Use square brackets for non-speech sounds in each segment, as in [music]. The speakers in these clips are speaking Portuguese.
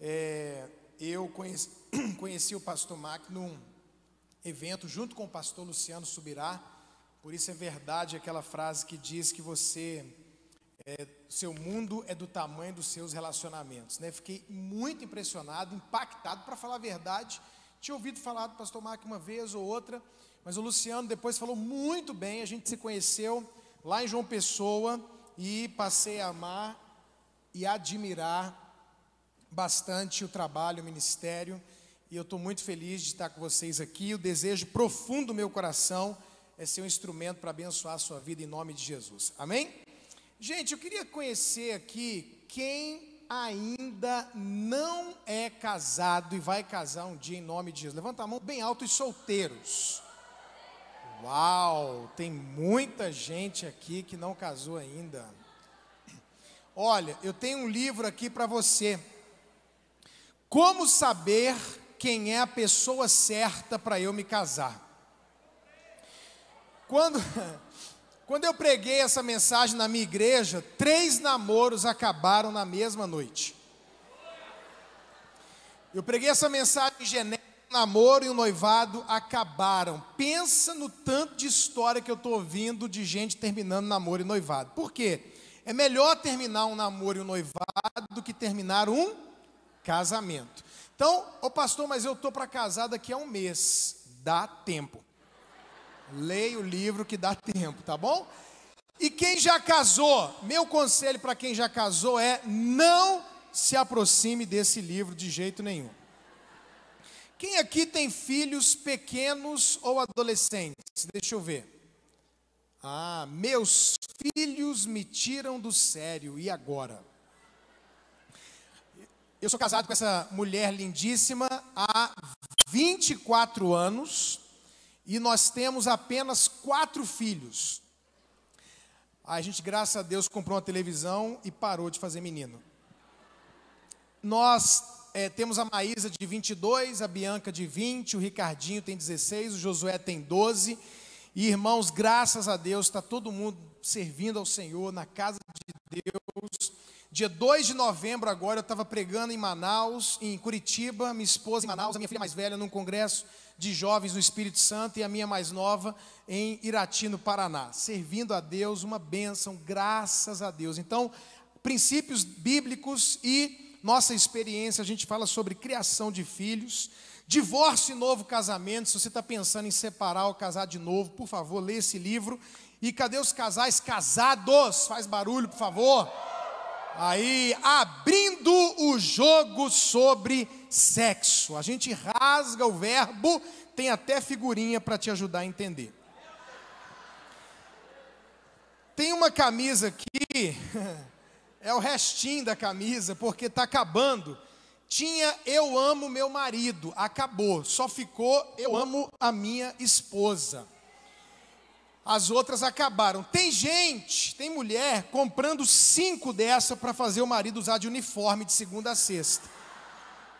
É, eu conheci, [clears throat] conheci, o pastor Mac num evento junto com o pastor Luciano Subirá. Por isso é verdade aquela frase que diz que você, é, seu mundo é do tamanho dos seus relacionamentos. Né? Fiquei muito impressionado, impactado, para falar a verdade. Tinha ouvido falar do pastor Mac uma vez ou outra, mas o Luciano depois falou muito bem. A gente se conheceu lá em João Pessoa e passei a amar e admirar bastante o trabalho, o ministério, e eu estou muito feliz de estar com vocês aqui. O desejo profundo do meu coração é ser um instrumento para abençoar a sua vida em nome de Jesus. Amém? Gente, eu queria conhecer aqui quem ainda não é casado e vai casar um dia em nome de Jesus. Levanta a mão bem alto e solteiros. Uau, tem muita gente aqui que não casou ainda. Olha, eu tenho um livro aqui para você. Como saber quem é a pessoa certa para eu me casar? Quando, [laughs] quando eu preguei essa mensagem na minha igreja, três namoros acabaram na mesma noite. Eu preguei essa mensagem em namoro e noivado acabaram. Pensa no tanto de história que eu estou ouvindo de gente terminando namoro e noivado. Por quê? É melhor terminar um namoro e um noivado do que terminar um casamento. Então, ô pastor, mas eu tô para casar daqui a um mês. Dá tempo. Leia o livro que dá tempo, tá bom? E quem já casou, meu conselho para quem já casou é não se aproxime desse livro de jeito nenhum. Quem aqui tem filhos pequenos ou adolescentes? Deixa eu ver. Ah, meus filhos me tiram do sério, e agora? Eu sou casado com essa mulher lindíssima há 24 anos e nós temos apenas quatro filhos. A gente, graças a Deus, comprou uma televisão e parou de fazer menino. Nós é, temos a Maísa de 22, a Bianca de 20, o Ricardinho tem 16, o Josué tem 12. E irmãos, graças a Deus, está todo mundo servindo ao Senhor na casa de Deus Dia 2 de novembro, agora, eu estava pregando em Manaus, em Curitiba, minha esposa em Manaus, a minha filha mais velha, num congresso de jovens no Espírito Santo, e a minha mais nova em Irati, no Paraná. Servindo a Deus, uma bênção, graças a Deus. Então, princípios bíblicos e nossa experiência, a gente fala sobre criação de filhos, divórcio e novo casamento. Se você está pensando em separar ou casar de novo, por favor, lê esse livro. E cadê os casais casados? Faz barulho, por favor. Aí, abrindo o jogo sobre sexo. A gente rasga o verbo, tem até figurinha para te ajudar a entender. Tem uma camisa aqui, [laughs] é o restinho da camisa, porque está acabando. Tinha eu amo meu marido, acabou, só ficou eu amo a minha esposa as outras acabaram. Tem gente, tem mulher comprando cinco dessa para fazer o marido usar de uniforme de segunda a sexta.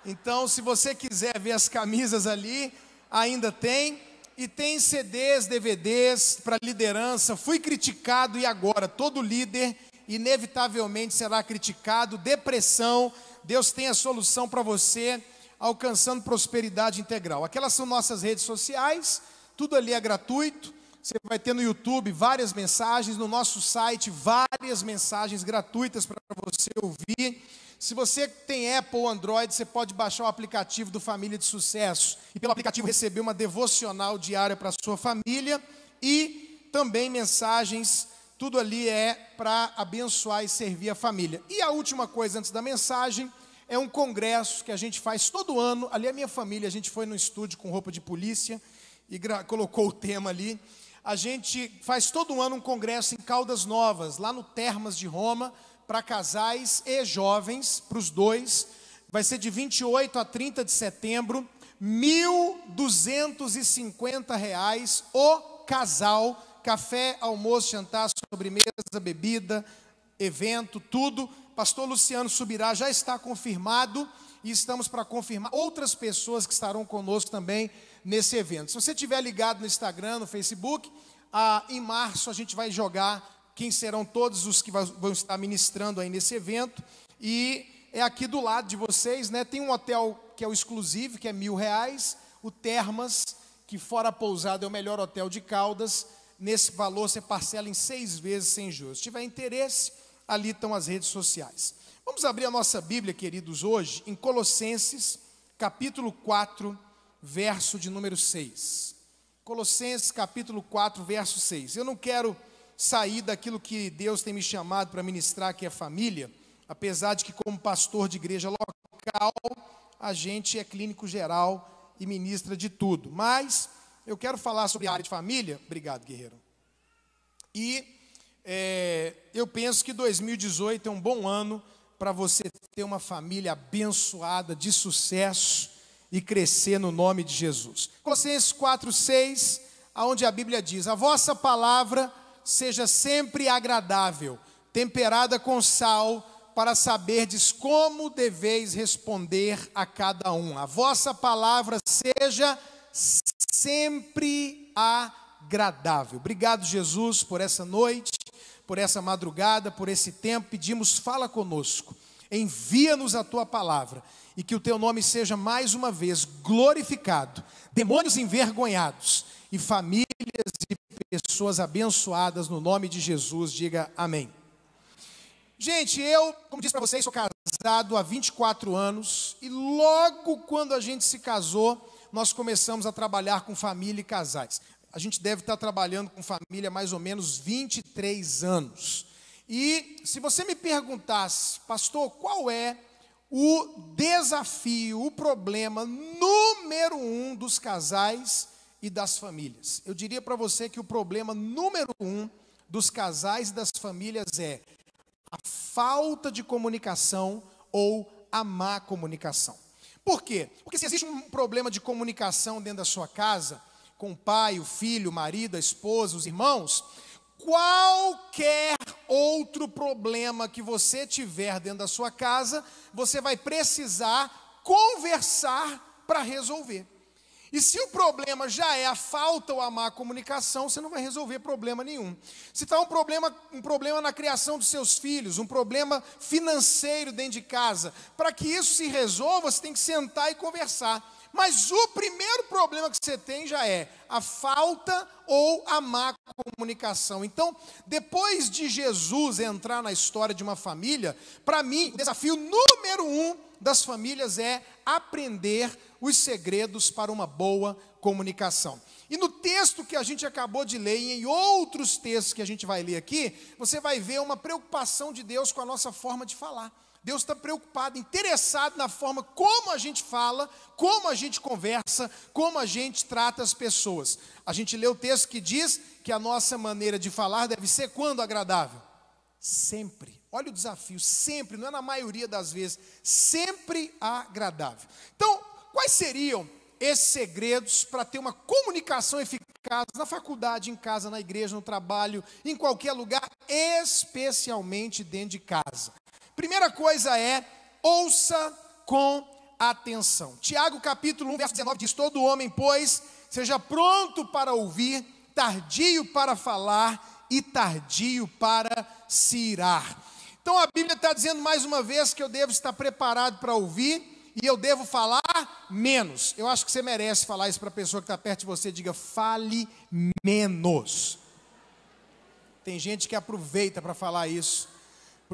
Então, se você quiser ver as camisas ali, ainda tem. E tem CDs, DVDs para liderança. Fui criticado e agora todo líder inevitavelmente será criticado. Depressão, Deus tem a solução para você, alcançando prosperidade integral. Aquelas são nossas redes sociais, tudo ali é gratuito você vai ter no YouTube várias mensagens, no nosso site várias mensagens gratuitas para você ouvir. Se você tem Apple ou Android, você pode baixar o aplicativo do Família de Sucesso e pelo aplicativo receber uma devocional diária para sua família e também mensagens, tudo ali é para abençoar e servir a família. E a última coisa antes da mensagem, é um congresso que a gente faz todo ano. Ali a minha família, a gente foi no estúdio com roupa de polícia e colocou o tema ali a gente faz todo ano um congresso em Caldas Novas, lá no Termas de Roma, para casais e jovens, para os dois. Vai ser de 28 a 30 de setembro, R$ 1.250 o casal, café, almoço, jantar, sobremesa, bebida, evento, tudo pastor Luciano subirá, já está confirmado e estamos para confirmar outras pessoas que estarão conosco também nesse evento. Se você estiver ligado no Instagram, no Facebook, ah, em março a gente vai jogar quem serão todos os que vão estar ministrando aí nesse evento. E é aqui do lado de vocês, né? Tem um hotel que é o exclusivo, que é mil reais, o Termas, que fora a pousada é o melhor hotel de Caldas. Nesse valor você parcela em seis vezes sem juros. Se tiver interesse, ali estão as redes sociais. Vamos abrir a nossa Bíblia, queridos, hoje, em Colossenses, capítulo 4, verso de número 6. Colossenses, capítulo 4, verso 6. Eu não quero sair daquilo que Deus tem me chamado para ministrar, que é família, apesar de que, como pastor de igreja local, a gente é clínico geral e ministra de tudo. Mas eu quero falar sobre a área de família. Obrigado, guerreiro. E é, eu penso que 2018 é um bom ano para você ter uma família abençoada, de sucesso e crescer no nome de Jesus. Colossenses 4:6, aonde a Bíblia diz: "A vossa palavra seja sempre agradável, temperada com sal, para saberdes como deveis responder a cada um. A vossa palavra seja sempre agradável." Obrigado, Jesus, por essa noite por essa madrugada, por esse tempo. Pedimos, fala conosco, envia-nos a tua palavra e que o teu nome seja mais uma vez glorificado, demônios envergonhados e famílias e pessoas abençoadas no nome de Jesus. Diga amém. Gente, eu, como disse para vocês, sou casado há 24 anos e logo quando a gente se casou, nós começamos a trabalhar com família e casais a gente deve estar trabalhando com família mais ou menos 23 anos. E se você me perguntasse, pastor, qual é o desafio, o problema número um dos casais e das famílias? Eu diria para você que o problema número um dos casais e das famílias é a falta de comunicação ou a má comunicação. Por quê? Porque se existe um problema de comunicação dentro da sua casa, com o pai, o filho, o marido, a esposa, os irmãos, qualquer outro problema que você tiver dentro da sua casa, você vai precisar conversar para resolver. E se o problema já é a falta ou a má comunicação, você não vai resolver problema nenhum. Se está um problema, um problema na criação dos seus filhos, um problema financeiro dentro de casa, para que isso se resolva, você tem que sentar e conversar. Mas o primeiro problema que você tem já é a falta ou a má comunicação. Então, depois de Jesus entrar na história de uma família, para mim, o desafio número um das famílias é aprender os segredos para uma boa comunicação. E no texto que a gente acabou de ler, e em outros textos que a gente vai ler aqui, você vai ver uma preocupação de Deus com a nossa forma de falar. Deus está preocupado, interessado na forma como a gente fala, como a gente conversa, como a gente trata as pessoas. A gente lê o texto que diz que a nossa maneira de falar deve ser quando agradável? Sempre. Olha o desafio, sempre, não é na maioria das vezes, sempre agradável. Então, quais seriam esses segredos para ter uma comunicação eficaz na faculdade, em casa, na igreja, no trabalho, em qualquer lugar, especialmente dentro de casa. Primeira coisa é, ouça com atenção. Tiago capítulo 1, verso 19 diz: Todo homem, pois, seja pronto para ouvir, tardio para falar e tardio para se irar. Então a Bíblia está dizendo mais uma vez que eu devo estar preparado para ouvir e eu devo falar menos. Eu acho que você merece falar isso para a pessoa que está perto de você. Diga, fale menos. Tem gente que aproveita para falar isso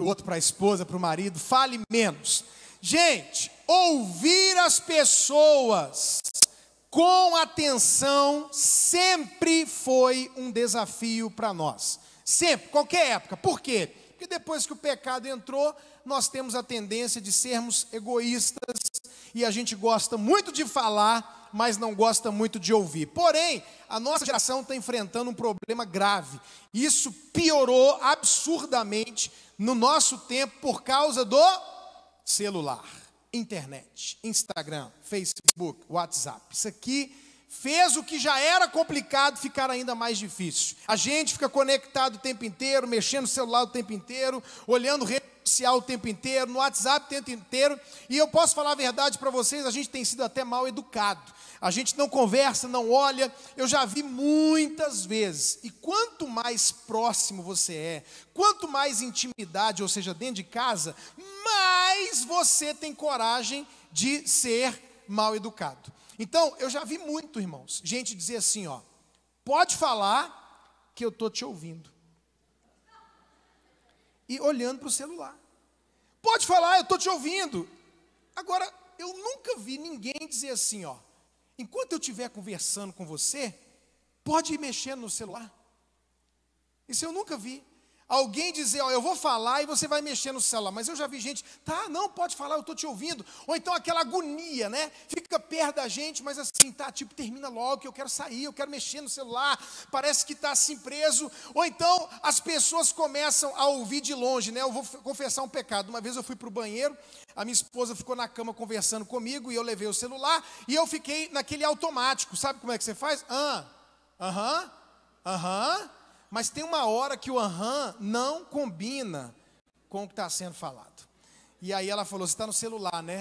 para o outro, para a esposa, para o marido. Fale menos. Gente, ouvir as pessoas com atenção sempre foi um desafio para nós. Sempre, qualquer época. Por quê? Porque depois que o pecado entrou, nós temos a tendência de sermos egoístas e a gente gosta muito de falar, mas não gosta muito de ouvir. Porém, a nossa geração está enfrentando um problema grave. Isso piorou absurdamente no nosso tempo por causa do celular, internet, Instagram, Facebook, WhatsApp. Isso aqui fez o que já era complicado ficar ainda mais difícil. A gente fica conectado o tempo inteiro, mexendo no celular o tempo inteiro, olhando rede social o tempo inteiro, no WhatsApp o tempo inteiro, e eu posso falar a verdade para vocês, a gente tem sido até mal educado. A gente não conversa, não olha. Eu já vi muitas vezes. E quanto mais próximo você é, quanto mais intimidade, ou seja, dentro de casa, mais você tem coragem de ser mal educado. Então, eu já vi muito, irmãos, gente dizer assim, ó, pode falar que eu tô te ouvindo. E olhando para o celular. Pode falar, eu tô te ouvindo. Agora, eu nunca vi ninguém dizer assim, ó, enquanto eu estiver conversando com você, pode ir mexendo no celular. Isso eu nunca vi. Alguém dizer, ó, eu vou falar e você vai mexer no celular. Mas eu já vi gente, tá, não, pode falar, eu estou te ouvindo. Ou então aquela agonia, né? Fica perto da gente, mas assim, tá, tipo, termina logo que eu quero sair, eu quero mexer no celular. Parece que está assim preso. Ou então as pessoas começam a ouvir de longe, né? Eu vou confessar um pecado. Uma vez eu fui para o banheiro, a minha esposa ficou na cama conversando comigo e eu levei o celular e eu fiquei naquele automático. Sabe como é que você faz? Ah, aham, aham mas tem uma hora que o aham não combina com o que está sendo falado. E aí ela falou: Você está no celular, né?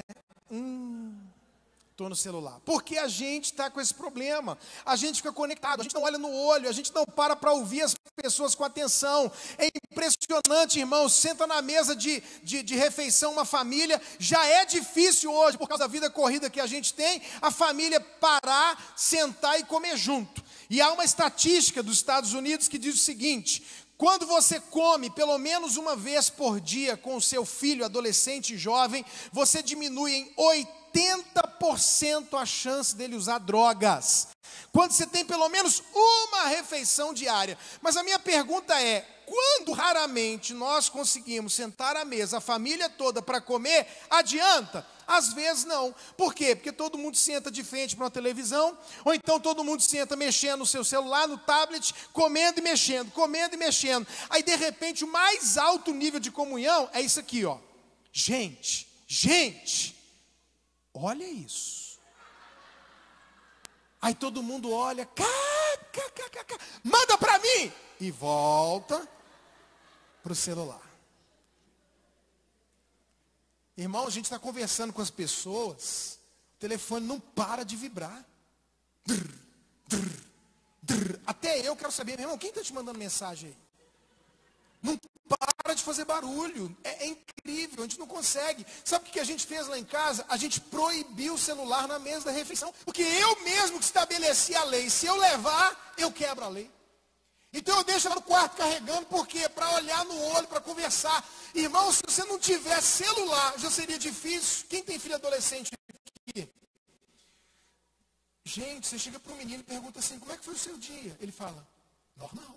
Hum, estou no celular. Porque a gente está com esse problema. A gente fica conectado, a gente não olha no olho, a gente não para para ouvir as pessoas com atenção. É impressionante, irmão. Senta na mesa de, de, de refeição uma família. Já é difícil hoje, por causa da vida corrida que a gente tem, a família parar, sentar e comer junto. E há uma estatística dos Estados Unidos que diz o seguinte: quando você come pelo menos uma vez por dia com o seu filho adolescente e jovem, você diminui em 80% a chance dele usar drogas. Quando você tem pelo menos uma refeição diária. Mas a minha pergunta é: quando raramente nós conseguimos sentar à mesa, a família toda, para comer, adianta? Às vezes não. Por quê? Porque todo mundo senta de frente para uma televisão, ou então todo mundo senta mexendo no seu celular, no tablet, comendo e mexendo, comendo e mexendo. Aí, de repente, o mais alto nível de comunhão é isso aqui, ó. Gente, gente, olha isso. Aí todo mundo olha, cá, cá, cá, cá, cá. manda para mim. E volta para o celular. Irmão, a gente está conversando com as pessoas, o telefone não para de vibrar. Drr, drr, drr. Até eu quero saber, meu irmão, quem está te mandando mensagem aí? Não para de fazer barulho. É, é, incrível, a gente não consegue. Sabe o que a gente fez lá em casa? A gente proibiu o celular na mesa da refeição. Porque eu mesmo que estabeleci a lei. Se eu levar, eu quebro a lei. Então eu deixo ela no quarto carregando, porque para olhar no olho, para conversar. Irmão, se você não tiver celular, já seria difícil. Quem tem filho adolescente aqui? Gente, você chega para um menino e pergunta assim, como é que foi o seu dia? Ele fala, normal.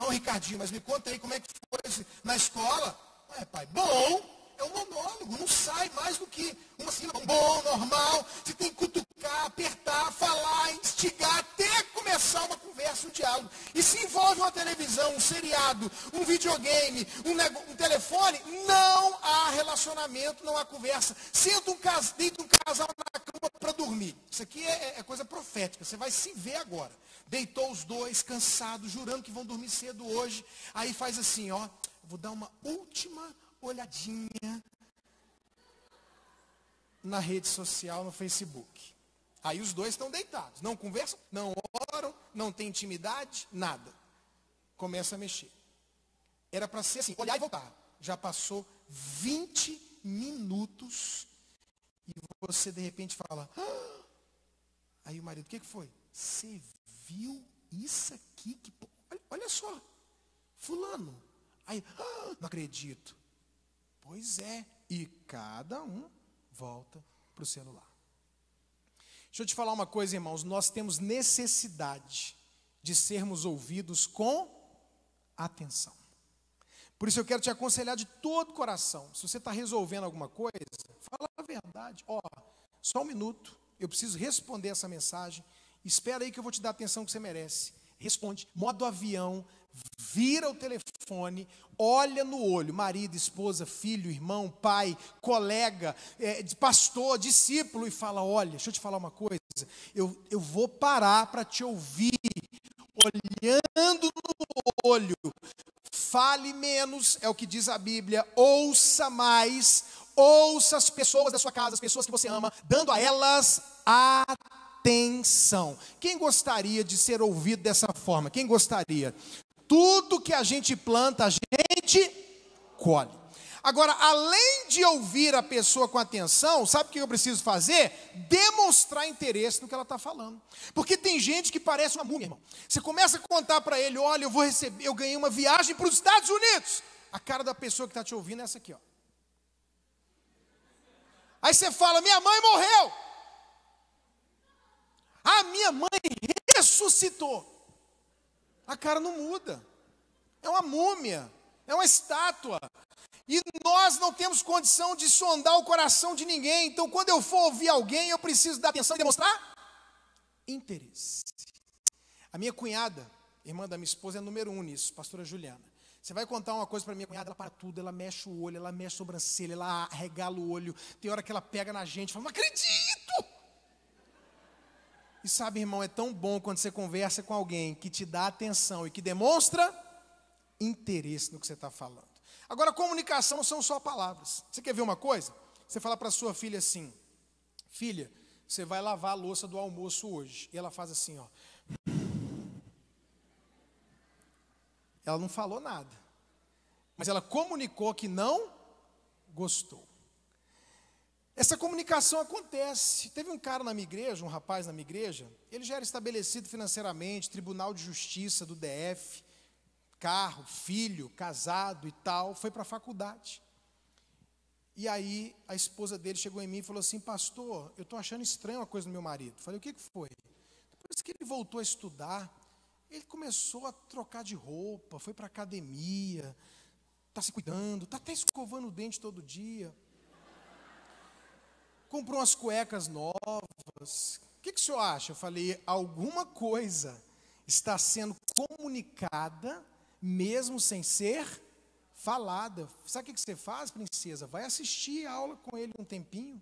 Não, Ricardinho, mas me conta aí como é que foi na escola. Ué, pai, bom, é um monólogo, não sai mais do que uma sílaba bom, normal. Você tem que cutucar, apertar, falar, instigar, até começar uma conversa, um diálogo. E se envolve uma televisão, um seriado, um videogame, um, um telefone, não há relacionamento, não há conversa. Senta um, cas deita um casal na cama para dormir. Isso aqui é, é, é coisa profética, você vai se ver agora. Deitou os dois, cansados, jurando que vão dormir cedo hoje. Aí faz assim, ó, vou dar uma última olhadinha na rede social, no Facebook. Aí os dois estão deitados, não conversam, não oram, não tem intimidade, nada. Começa a mexer. Era para ser assim, olhar e voltar. Já passou 20 minutos e você de repente fala: ah! Aí o marido, o que, que foi? Você viu isso aqui? Que, olha, olha só, fulano. Aí, ah, não acredito. Pois é, e cada um volta para o celular. Deixa eu te falar uma coisa, irmãos, nós temos necessidade de sermos ouvidos com atenção. Por isso eu quero te aconselhar de todo o coração. Se você está resolvendo alguma coisa, fala a verdade. Ó, oh, só um minuto, eu preciso responder essa mensagem. Espera aí que eu vou te dar a atenção que você merece. Responde, modo avião, vira o telefone, olha no olho, marido, esposa, filho, irmão, pai, colega, é, pastor, discípulo, e fala: Olha, deixa eu te falar uma coisa, eu, eu vou parar para te ouvir, olhando no olho, fale menos, é o que diz a Bíblia, ouça mais, ouça as pessoas da sua casa, as pessoas que você ama, dando a elas atenção. Quem gostaria de ser ouvido dessa forma? Quem gostaria? tudo que a gente planta, a gente colhe. Agora, além de ouvir a pessoa com atenção, sabe o que eu preciso fazer? Demonstrar interesse no que ela está falando. Porque tem gente que parece uma múmia, irmão. Você começa a contar para ele: olha, eu vou receber, eu ganhei uma viagem para os Estados Unidos. A cara da pessoa que está te ouvindo é essa aqui, ó. Aí você fala: minha mãe morreu. A minha mãe ressuscitou. A cara não muda. É uma múmia, é uma estátua. E nós não temos condição de sondar o coração de ninguém. Então, quando eu for ouvir alguém, eu preciso dar atenção e demonstrar interesse. A minha cunhada, irmã da minha esposa, é número um nisso, pastora Juliana. Você vai contar uma coisa para minha cunhada, ela para tudo, ela mexe o olho, ela mexe a sobrancelha, ela regala o olho. Tem hora que ela pega na gente e fala: Não acredito! E sabe, irmão, é tão bom quando você conversa com alguém que te dá atenção e que demonstra interesse no que você está falando. Agora, comunicação são só palavras. Você quer ver uma coisa? Você fala para sua filha assim: Filha, você vai lavar a louça do almoço hoje. E ela faz assim, ó. Ela não falou nada. Mas ela comunicou que não gostou. Essa comunicação acontece. Teve um cara na minha igreja, um rapaz na minha igreja, ele já era estabelecido financeiramente, tribunal de justiça do DF, carro, filho, casado e tal, foi para a faculdade. E aí a esposa dele chegou em mim e falou assim: Pastor, eu estou achando estranho uma coisa no meu marido. Eu falei: O que, que foi? Depois que ele voltou a estudar, ele começou a trocar de roupa, foi para academia, está se cuidando, está até escovando o dente todo dia comprou umas cuecas novas. O que, que o senhor acha? Eu falei, alguma coisa está sendo comunicada, mesmo sem ser falada. Sabe o que, que você faz, princesa? Vai assistir a aula com ele um tempinho.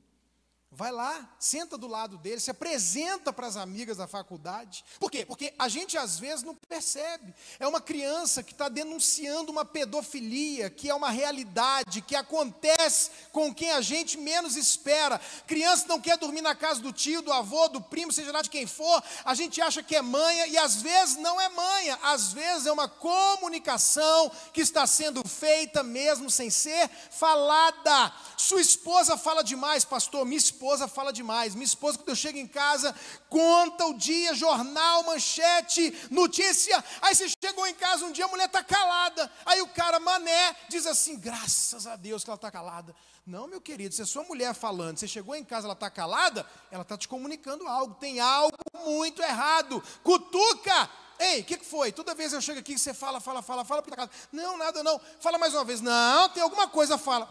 Vai lá, senta do lado dele, se apresenta para as amigas da faculdade. Por quê? Porque a gente às vezes não percebe. É uma criança que está denunciando uma pedofilia, que é uma realidade, que acontece com quem a gente menos espera. Criança não quer dormir na casa do tio, do avô, do primo, seja lá de quem for. A gente acha que é manha e às vezes não é manha. Às vezes é uma comunicação que está sendo feita mesmo sem ser falada. Sua esposa fala demais, pastor, esposa fala demais. Minha esposa, quando eu chego em casa, conta o dia, jornal, manchete, notícia. Aí você chegou em casa um dia, a mulher está calada. Aí o cara, mané, diz assim: graças a Deus que ela está calada. Não, meu querido, se a é sua mulher falando, você chegou em casa, ela está calada, ela está te comunicando algo. Tem algo muito errado. Cutuca! Ei, o que, que, foi? Toda vez eu chego aqui e você fala, fala, fala, fala. Não, nada não. Fala mais uma vez. Não, tem alguma coisa, fala.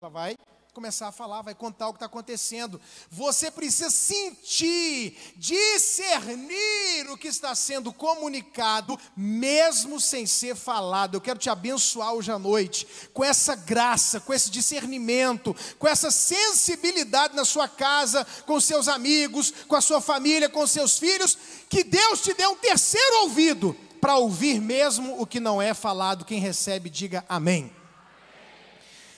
Ela vai começar a falar, vai contar o que está acontecendo. Você precisa sentir, discernir o que está sendo comunicado, mesmo sem ser falado. Eu quero te abençoar hoje à noite com essa graça, com esse discernimento, com essa sensibilidade na sua casa, com seus amigos, com a sua família, com seus filhos. Que Deus te dê um terceiro ouvido para ouvir mesmo o que não é falado. Quem recebe, diga amém.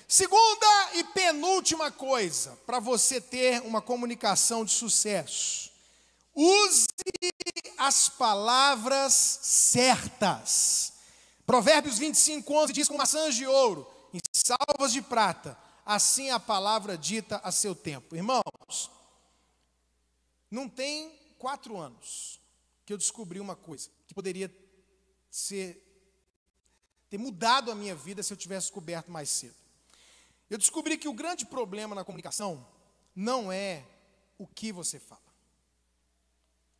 Segunda e penúltima coisa para você ter uma comunicação de sucesso: use as palavras certas. Provérbios 25, 11 diz: com maçãs de ouro, em salvas de prata, assim a palavra dita a seu tempo. Irmãos, não tem quatro anos que eu descobri uma coisa que poderia ser, ter mudado a minha vida se eu tivesse descoberto mais cedo. Eu descobri que o grande problema na comunicação não é o que você fala.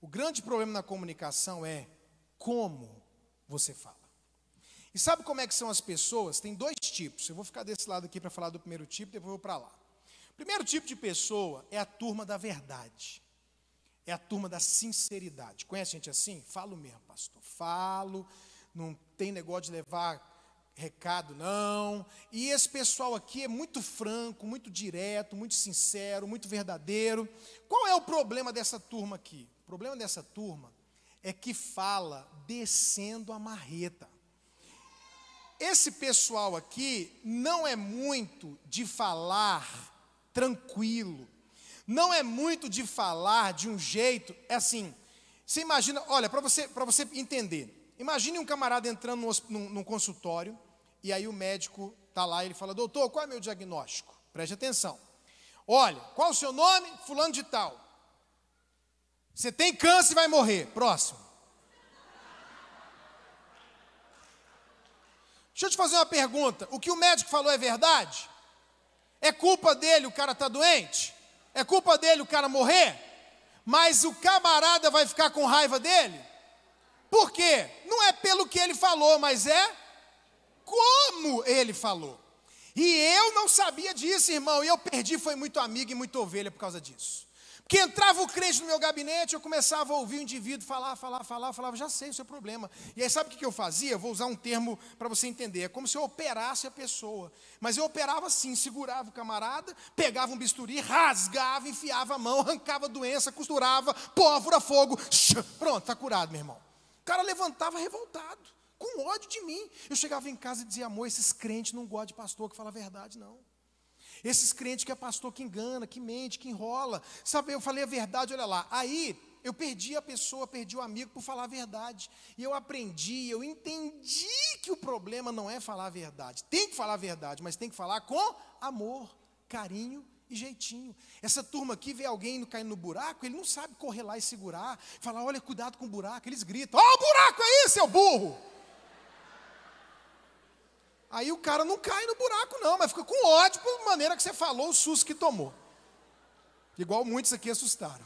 O grande problema na comunicação é como você fala. E sabe como é que são as pessoas? Tem dois tipos. Eu vou ficar desse lado aqui para falar do primeiro tipo, depois eu vou para lá. O primeiro tipo de pessoa é a turma da verdade. É a turma da sinceridade. Conhece gente assim? Falo mesmo, pastor. Falo, não tem negócio de levar recado não. E esse pessoal aqui é muito franco, muito direto, muito sincero, muito verdadeiro. Qual é o problema dessa turma aqui? O problema dessa turma é que fala descendo a marreta. Esse pessoal aqui não é muito de falar tranquilo. Não é muito de falar de um jeito, é assim. Você imagina, olha, para você, você entender, Imagine um camarada entrando num, consultório e aí o médico está lá e ele fala: Doutor, qual é o meu diagnóstico? Preste atenção. Olha, qual é o seu nome? Fulano de Tal. Você tem câncer e vai morrer. Próximo. Deixa eu te fazer uma pergunta: o que o médico falou é verdade? É culpa dele o cara estar tá doente? É culpa dele o cara morrer? Mas o camarada vai ficar com raiva dele? Por quê? Não é pelo que ele falou, mas é como ele falou. E eu não sabia disso, irmão, e eu perdi, foi muito amigo e muito ovelha por causa disso. Porque entrava o crente no meu gabinete, eu começava a ouvir o indivíduo falar, falar, falar, falava, já sei o seu problema. E aí sabe o que eu fazia? Eu vou usar um termo para você entender. É como se eu operasse a pessoa. Mas eu operava assim, segurava o camarada, pegava um bisturi, rasgava, enfiava a mão, arrancava a doença, costurava, pólvora, fogo. Pronto, está curado, meu irmão. O cara levantava revoltado com ódio de mim. Eu chegava em casa e dizia, amor, esses crentes não gostam de pastor que fala a verdade, não. Esses crentes que é pastor que engana, que mente, que enrola. Sabe, eu falei a verdade, olha lá. Aí eu perdi a pessoa, perdi o amigo por falar a verdade. E eu aprendi, eu entendi que o problema não é falar a verdade. Tem que falar a verdade, mas tem que falar com amor, carinho e jeitinho. Essa turma aqui vê alguém caindo no buraco, ele não sabe correr lá e segurar, falar, olha, cuidado com o buraco. Eles gritam, ó oh, o buraco aí, seu burro! Aí o cara não cai no buraco, não, mas fica com ódio por maneira que você falou, o susto que tomou. Igual muitos aqui assustaram.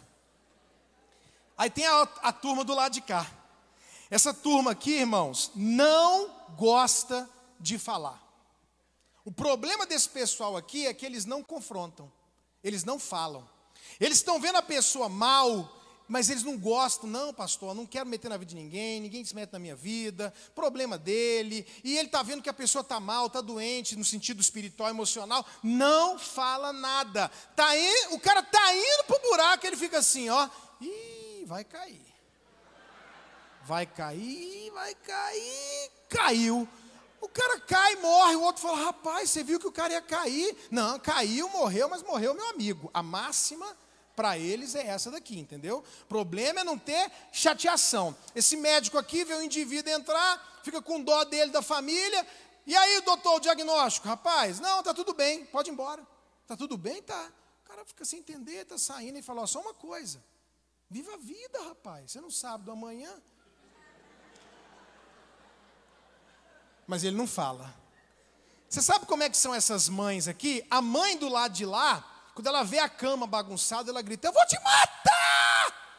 Aí tem a, a turma do lado de cá. Essa turma aqui, irmãos, não gosta de falar. O problema desse pessoal aqui é que eles não confrontam, eles não falam. Eles estão vendo a pessoa mal, mas eles não gostam, não, pastor, não quero meter na vida de ninguém, ninguém se mete na minha vida, problema dele, e ele está vendo que a pessoa está mal, está doente, no sentido espiritual, emocional, não fala nada. Tá in, o cara está indo para o buraco, ele fica assim, ó, e vai cair. Vai cair, vai cair, caiu. O cara cai, morre, o outro fala, rapaz, você viu que o cara ia cair. Não, caiu, morreu, mas morreu meu amigo. A máxima para eles é essa daqui, entendeu? Problema é não ter chateação. Esse médico aqui vê o indivíduo entrar, fica com dó dele da família. E aí, doutor, o diagnóstico, rapaz? Não, tá tudo bem, pode ir embora. Tá tudo bem, tá? O cara fica sem entender, tá saindo e fala: ó, só uma coisa. Viva a vida, rapaz. Você não sabe do amanhã. Mas ele não fala. Você sabe como é que são essas mães aqui? A mãe do lado de lá quando ela vê a cama bagunçada, ela grita: Eu vou te matar!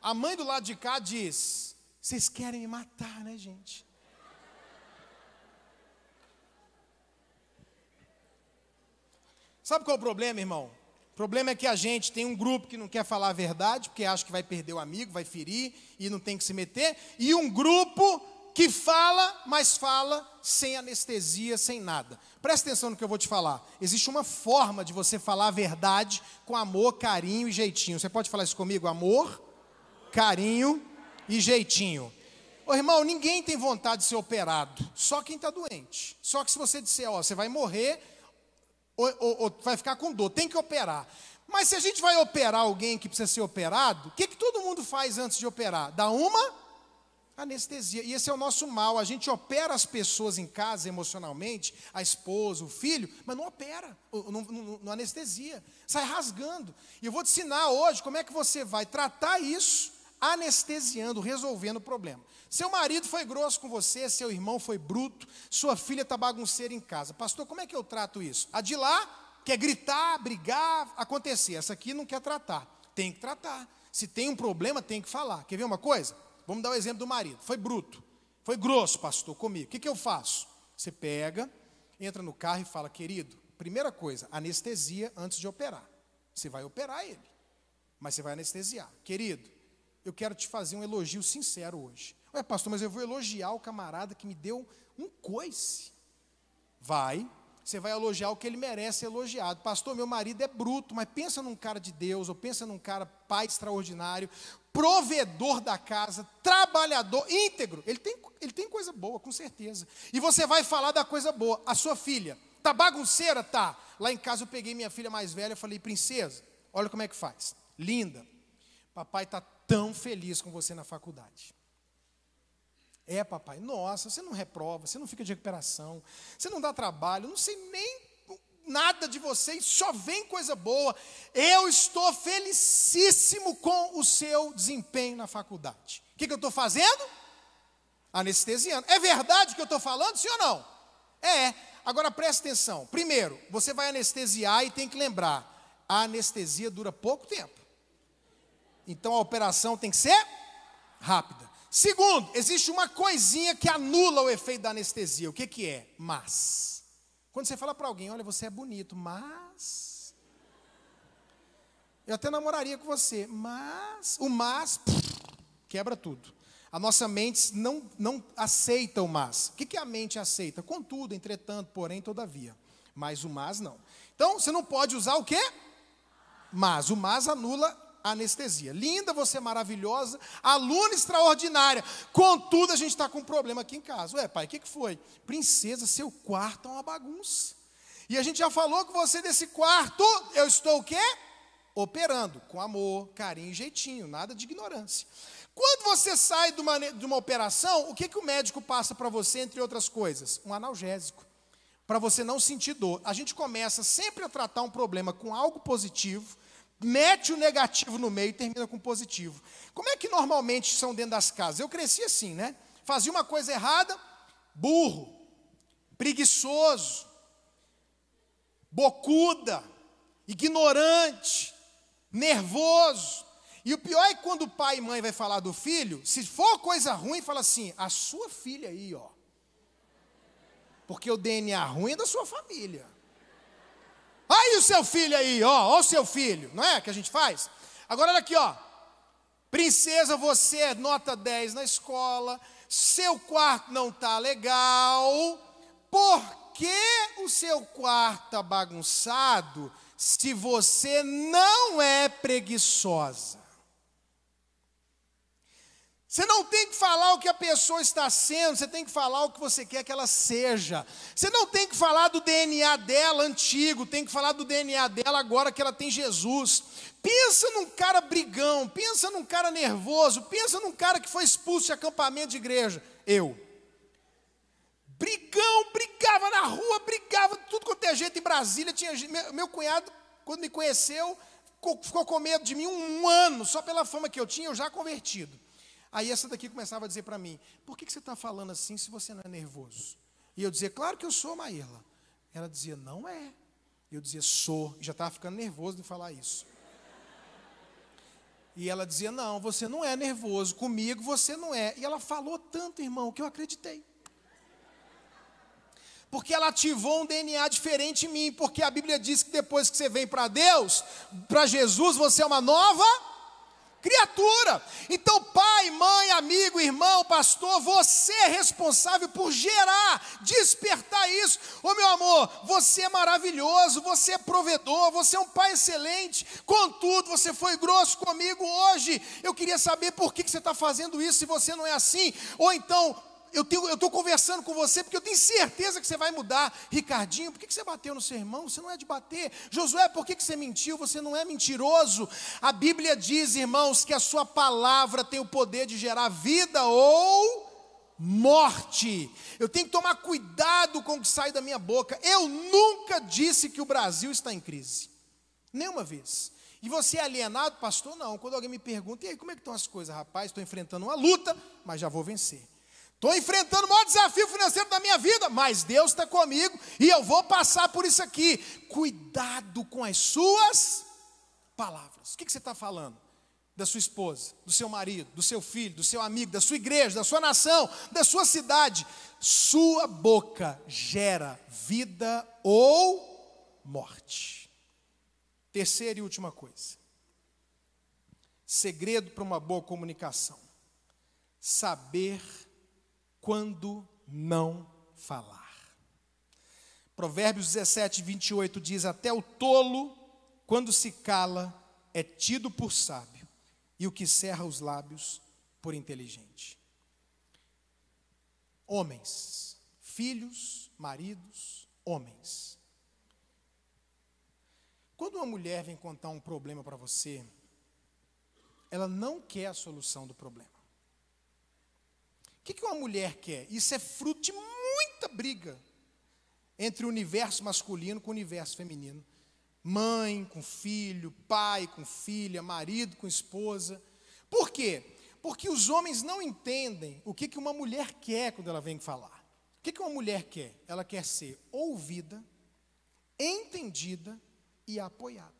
A mãe do lado de cá diz: Vocês querem me matar, né, gente? Sabe qual é o problema, irmão? O problema é que a gente tem um grupo que não quer falar a verdade, porque acha que vai perder o amigo, vai ferir e não tem que se meter, e um grupo que fala, mas fala sem anestesia, sem nada. Presta atenção no que eu vou te falar. Existe uma forma de você falar a verdade com amor, carinho e jeitinho. Você pode falar isso comigo? Amor, carinho e jeitinho. Ô, irmão, ninguém tem vontade de ser operado, só quem está doente. Só que se você disser, ó, você vai morrer, ou, ou, ou, vai ficar com dor, tem que operar. Mas se a gente vai operar alguém que precisa ser operado, o que, que todo mundo faz antes de operar? Dá uma anestesia. E esse é o nosso mal. A gente opera as pessoas em casa emocionalmente, a esposa, o filho, mas não opera, não, não, não anestesia. Sai rasgando. E eu vou te ensinar hoje como é que você vai tratar isso anestesiando, resolvendo o problema. Seu marido foi grosso com você, seu irmão foi bruto, sua filha está bagunceira em casa. Pastor, como é que eu trato isso? A de lá quer gritar, brigar, acontecer. Essa aqui não quer tratar. Tem que tratar. Se tem um problema, tem que falar. Quer ver uma coisa? Vamos dar o exemplo do marido. Foi bruto, foi grosso, pastor, comigo. O que, que eu faço? Você pega, entra no carro e fala, querido, primeira coisa, anestesia antes de operar. Você vai operar ele, mas você vai anestesiar. Querido, eu quero te fazer um elogio sincero hoje. Ué, pastor, mas eu vou elogiar o camarada que me deu um coice. Vai, você vai elogiar o que ele merece ser elogiado. Pastor, meu marido é bruto, mas pensa num cara de Deus, ou pensa num cara pai extraordinário, provedor da casa, trabalhador íntegro. Ele tem, ele tem coisa boa, com certeza. E você vai falar da coisa boa. A sua filha, tá bagunceira? Tá. Lá em casa eu peguei minha filha mais velha e falei, princesa, olha como é que faz. Linda, papai está tão feliz com você na faculdade. É, papai, nossa, você não reprova, você não fica de recuperação, você não dá trabalho, não sei nem nada de vocês, só vem coisa boa. Eu estou felicíssimo com o seu desempenho na faculdade. O que, que eu estou fazendo? Anestesiando. É verdade que eu estou falando, sim ou não? É. Agora preste atenção. Primeiro, você vai anestesiar e tem que lembrar: a anestesia dura pouco tempo. Então a operação tem que ser rápida. Segundo, existe uma coisinha que anula o efeito da anestesia. O que, que é? Mas. Quando você fala para alguém, olha, você é bonito, mas. Eu até namoraria com você, mas. O mas pff, quebra tudo. A nossa mente não, não aceita o mas. O que, que a mente aceita? Contudo, entretanto, porém, todavia. Mas o mas não. Então, você não pode usar o quê? Mas. O mas anula anestesia. Linda, você é maravilhosa, aluna extraordinária. Contudo, a gente está com um problema aqui em casa. Ué, pai, o que, que foi? Princesa, seu quarto é uma bagunça. E a gente já falou com você desse quarto. Eu estou o quê? Operando com amor, carinho, jeitinho, nada de ignorância. Quando você sai de uma, de uma operação, o que, que o médico passa para você, entre outras coisas? Um analgésico para você não sentir dor. A gente começa sempre a tratar um problema com algo positivo mete o negativo no meio e termina com o positivo. Como é que normalmente são dentro das casas? Eu cresci assim, né? Fazia uma coisa errada, burro, preguiçoso, bocuda, ignorante, nervoso. E o pior é quando o pai e mãe vai falar do filho, se for coisa ruim, fala assim: "A sua filha aí, ó". Porque o DNA ruim é da sua família. Aí o seu filho aí, ó, ó o seu filho, não é que a gente faz? Agora olha aqui, ó. Princesa, você é nota 10 na escola, seu quarto não tá legal. Por que o seu quarto tá bagunçado se você não é preguiçosa? Você não tem que falar o que a pessoa está sendo, você tem que falar o que você quer que ela seja. Você não tem que falar do DNA dela antigo, tem que falar do DNA dela agora que ela tem Jesus. Pensa num cara brigão, pensa num cara nervoso, pensa num cara que foi expulso de acampamento de igreja. Eu. Brigão, brigava na rua, brigava, tudo quanto é jeito em Brasília. Tinha, meu, cunhado, quando me conheceu, ficou, ficou com medo de mim um ano, só pela fama que eu tinha, eu já convertido. Aí essa daqui começava a dizer para mim: Por que, que você está falando assim se você não é nervoso? E eu dizia: Claro que eu sou, Maíla. Ela dizia: Não é. Eu dizia: Sou. E já estava ficando nervoso de falar isso. E ela dizia: Não, você não é nervoso, comigo você não é. E ela falou tanto, irmão, que eu acreditei. Porque ela ativou um DNA diferente em mim, porque a Bíblia diz que depois que você vem para Deus, para Jesus, você é uma nova criatura. Então, pai, mãe, amigo, irmão, pastor, você é responsável por gerar, despertar isso. Ô meu amor, você é maravilhoso, você é provedor, você é um pai excelente. Contudo, você foi grosso comigo hoje. Eu queria saber por que, que você está fazendo isso se você não é assim. Ou então, eu estou conversando com você porque eu tenho certeza que você vai mudar. Ricardinho, por que, que você bateu no seu irmão? Você não é de bater. Josué, por que, que você mentiu? Você não é mentiroso. A Bíblia diz, irmãos, que a sua palavra tem o poder de gerar vida ou morte. Eu tenho que tomar cuidado com o que sai da minha boca. Eu nunca disse que o Brasil está em crise. Nenhuma vez. E você é alienado, pastor? Não. Quando alguém me pergunta, e aí, como é que estão as coisas? Rapaz, estou enfrentando uma luta, mas já vou vencer. Estou enfrentando o maior desafio financeiro da minha vida, mas Deus está comigo e eu vou passar por isso aqui. Cuidado com as suas palavras. O que, que você está falando? Da sua esposa, do seu marido, do seu filho, do seu amigo, da sua igreja, da sua nação, da sua cidade. Sua boca gera vida ou morte. Terceira e última coisa. Segredo para uma boa comunicação: saber quando não falar. Provérbios 17, 28 diz: Até o tolo, quando se cala, é tido por sábio, e o que cerra os lábios, por inteligente. Homens, filhos, maridos, homens. Quando uma mulher vem contar um problema para você, ela não quer a solução do problema que, que uma mulher quer? Isso é fruto de muita briga entre o universo masculino com o universo feminino. Mãe com filho, pai com filha, marido com esposa. Por quê? Porque os homens não entendem o que, que uma mulher quer quando ela vem falar. O que, que uma mulher quer? Ela quer ser ouvida, entendida e apoiada.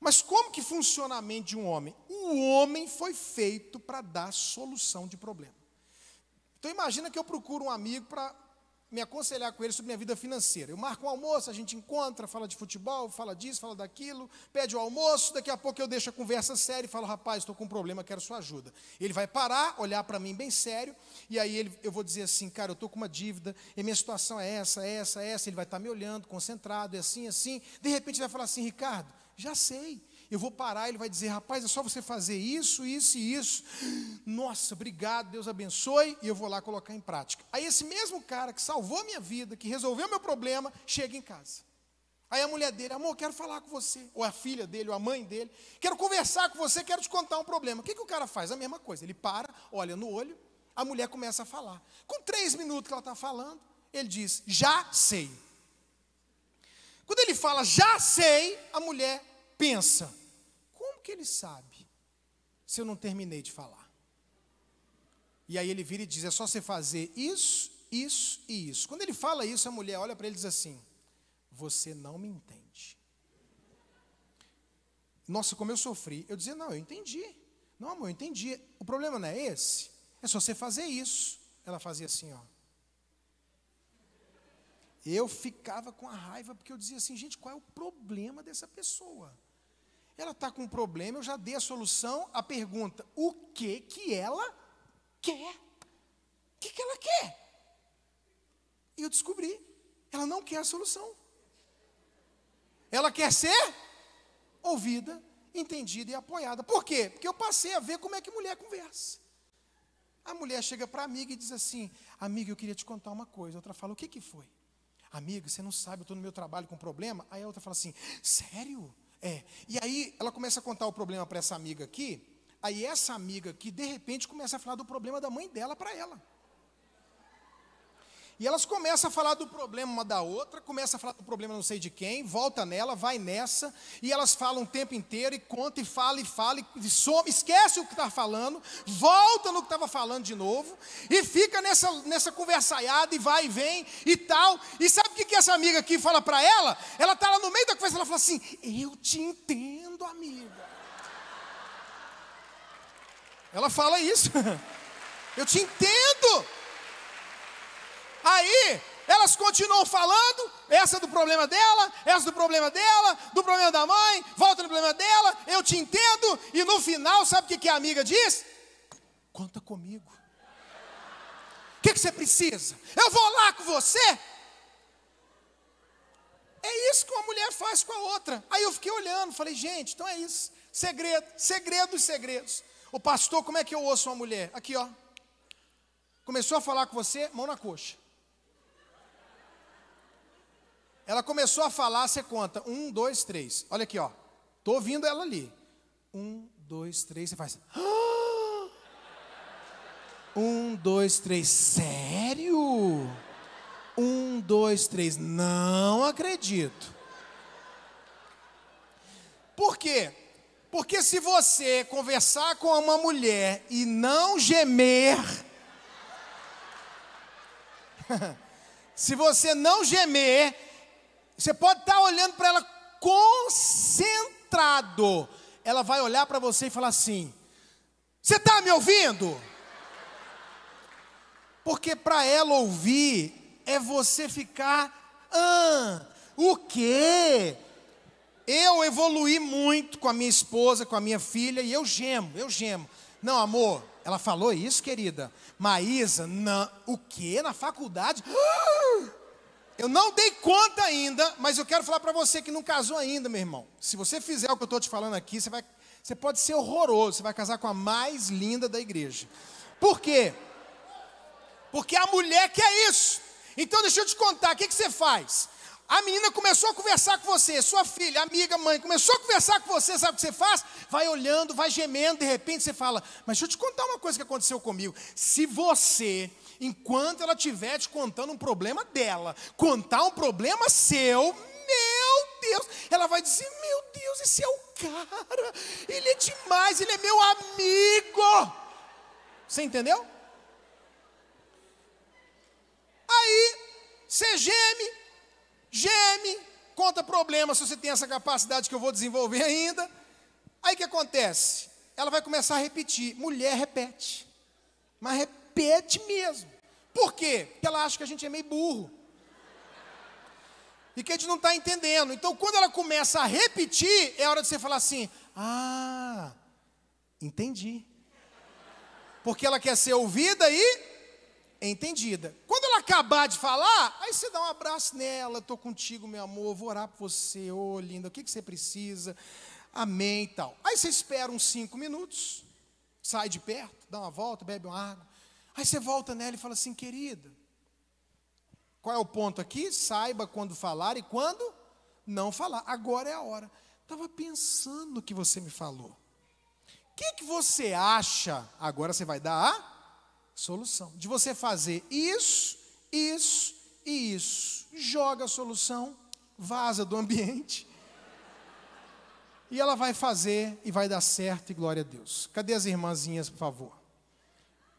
Mas como que funciona a mente de um homem? O homem foi feito para dar solução de problema. Então imagina que eu procuro um amigo para me aconselhar com ele sobre minha vida financeira. Eu marco um almoço, a gente encontra, fala de futebol, fala disso, fala daquilo, pede o almoço, daqui a pouco eu deixo a conversa séria e falo, rapaz, estou com um problema, quero sua ajuda. Ele vai parar, olhar para mim bem sério, e aí ele, eu vou dizer assim, cara, eu estou com uma dívida, e minha situação é essa, é essa, é essa, ele vai estar tá me olhando, concentrado, é assim, é assim. De repente ele vai falar assim, Ricardo, já sei, eu vou parar, ele vai dizer: rapaz, é só você fazer isso, isso e isso. Nossa, obrigado, Deus abençoe, e eu vou lá colocar em prática. Aí esse mesmo cara que salvou minha vida, que resolveu meu problema, chega em casa. Aí a mulher dele, amor, quero falar com você. Ou a filha dele, ou a mãe dele, quero conversar com você, quero te contar um problema. O que, que o cara faz? A mesma coisa. Ele para, olha no olho, a mulher começa a falar. Com três minutos que ela está falando, ele diz: já sei. Quando ele fala já sei, a mulher pensa: como que ele sabe se eu não terminei de falar? E aí ele vira e diz: é só você fazer isso, isso e isso. Quando ele fala isso, a mulher olha para ele e diz assim: você não me entende. Nossa, como eu sofri. Eu dizia: não, eu entendi. Não, amor, eu entendi. O problema não é esse. É só você fazer isso. Ela fazia assim, ó. Eu ficava com a raiva porque eu dizia assim, gente, qual é o problema dessa pessoa? Ela está com um problema, eu já dei a solução. A pergunta: o que que ela quer? O que, que ela quer? E eu descobri: ela não quer a solução. Ela quer ser ouvida, entendida e apoiada. Por quê? Porque eu passei a ver como é que mulher conversa. A mulher chega para a amiga e diz assim: Amiga, eu queria te contar uma coisa. A outra fala: O que, que foi? Amiga, você não sabe, eu estou no meu trabalho com problema. Aí a outra fala assim: Sério? É. E aí ela começa a contar o problema para essa amiga aqui. Aí essa amiga aqui, de repente, começa a falar do problema da mãe dela para ela. E elas começam a falar do problema uma da outra, começam a falar do problema não sei de quem, volta nela, vai nessa, e elas falam o tempo inteiro, e conta, e fala, e fala, e some, esquece o que está falando, volta no que estava falando de novo, e fica nessa, nessa conversaiada, e vai e vem, e tal. E sabe o que, que essa amiga aqui fala para ela? Ela está lá no meio da conversa, ela fala assim: Eu te entendo, amiga. Ela fala isso. [laughs] Eu te entendo. Aí elas continuam falando, essa é do problema dela, essa é do problema dela, do problema da mãe, volta no problema dela, eu te entendo, e no final, sabe o que a amiga diz? Conta comigo. O que, que você precisa? Eu vou lá com você. É isso que uma mulher faz com a outra. Aí eu fiquei olhando, falei, gente, então é isso. Segredo, segredo dos segredos. O pastor, como é que eu ouço uma mulher? Aqui, ó. Começou a falar com você, mão na coxa. Ela começou a falar, você conta. Um, dois, três. Olha aqui, ó. Tô ouvindo ela ali. Um, dois, três, você faz. [gasps] Um, dois, três. Sério? Um, dois, três. Não acredito. Por quê? Porque se você conversar com uma mulher e não gemer, [laughs] se você não gemer, você pode estar tá olhando para ela concentrado. Ela vai olhar para você e falar assim: Você está me ouvindo? Porque para ela ouvir é você ficar, ah, o quê? Eu evoluí muito com a minha esposa, com a minha filha, e eu gemo, eu gemo. Não, amor, ela falou isso, querida. Maísa, não, o quê? Na faculdade? Uh! [gasps] Eu não dei conta ainda, mas eu quero falar para você que não casou ainda, meu irmão. Se você fizer o que eu estou te falando aqui, você, vai, você pode ser horroroso, você vai casar com a mais linda da igreja. Por quê? Porque a mulher quer isso. Então deixa eu te contar, o que, que você faz? A menina começou a conversar com você, sua filha, amiga, mãe, começou a conversar com você, sabe o que você faz? Vai olhando, vai gemendo, de repente você fala: Mas deixa eu te contar uma coisa que aconteceu comigo. Se você, enquanto ela estiver te contando um problema dela, contar um problema seu, meu Deus, ela vai dizer: Meu Deus, esse é o cara, ele é demais, ele é meu amigo. Você entendeu? Aí, você geme, geme, conta problema se você tem essa capacidade que eu vou desenvolver ainda. Aí o que acontece? Ela vai começar a repetir. Mulher repete. Mas repete mesmo. Por quê? Porque ela acha que a gente é meio burro. E que a gente não está entendendo. Então, quando ela começa a repetir, é hora de você falar assim: Ah, entendi. Porque ela quer ser ouvida e é entendida. Quando ela acabar de falar, aí você dá um abraço nela, estou contigo, meu amor, vou orar por você, ô oh, linda, o que, que você precisa, amém e tal. Aí você espera uns cinco minutos, sai de perto, dá uma volta, bebe uma água. Aí você volta nela e fala assim, querida, qual é o ponto aqui? Saiba quando falar e quando não falar. Agora é a hora. Estava pensando no que você me falou. O que, que você acha? Agora você vai dar a solução. De você fazer isso, isso e isso. Joga a solução, vaza do ambiente. E ela vai fazer e vai dar certo, e glória a Deus. Cadê as irmãzinhas, por favor?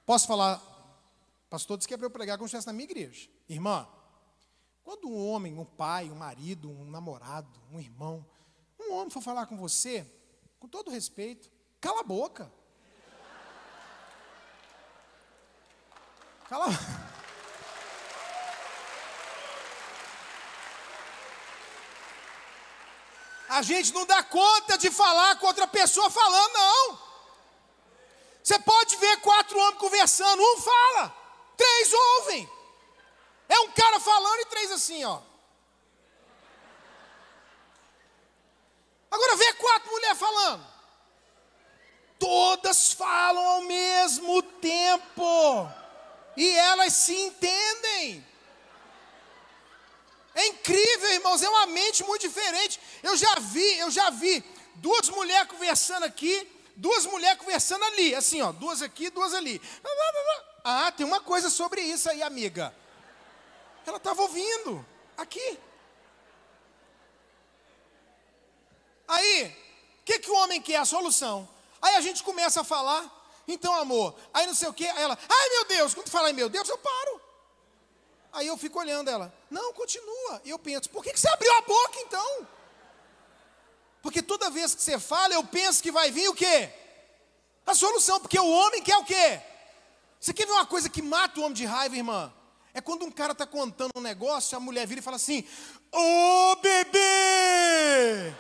Posso falar? Pastor disse que é para eu pregar como se estivesse na minha igreja. Irmã, quando um homem, um pai, um marido, um namorado, um irmão, um homem for falar com você, com todo respeito, cala a boca. Cala. A gente não dá conta de falar com outra pessoa falando, não. Você pode ver quatro homens conversando, um fala, três ouvem. É um cara falando e três assim, ó. Agora vê quatro mulheres falando. Todas falam ao mesmo tempo. E elas se entendem. É incrível, irmãos, é uma mente muito diferente. Eu já vi, eu já vi duas mulheres conversando aqui, duas mulheres conversando ali, assim, ó, duas aqui, duas ali. Ah, tem uma coisa sobre isso aí, amiga. Ela estava ouvindo aqui. Aí, o que, que o homem quer? A solução. Aí a gente começa a falar, então amor, aí não sei o quê, aí ela, ai meu Deus, quando fala ai meu Deus, eu paro. Aí eu fico olhando ela, não, continua. E eu penso, por que, que você abriu a boca então? Porque toda vez que você fala, eu penso que vai vir o quê? A solução, porque o homem quer o quê? Você quer ver uma coisa que mata o homem de raiva, irmã? É quando um cara está contando um negócio, a mulher vira e fala assim: Ô bebê!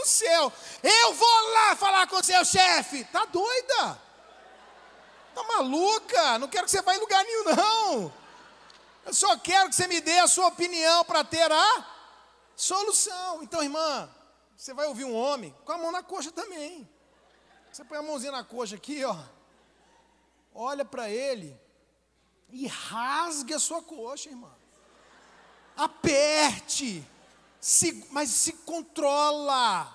no céu. Eu vou lá falar com o seu chefe. Tá doida? Tá maluca? Não quero que você vá em lugar nenhum, não. Eu só quero que você me dê a sua opinião para ter a solução. Então, irmã, você vai ouvir um homem com a mão na coxa também. Você põe a mãozinha na coxa aqui, ó. Olha para ele e rasgue a sua coxa, irmã. Aperte se, mas se controla.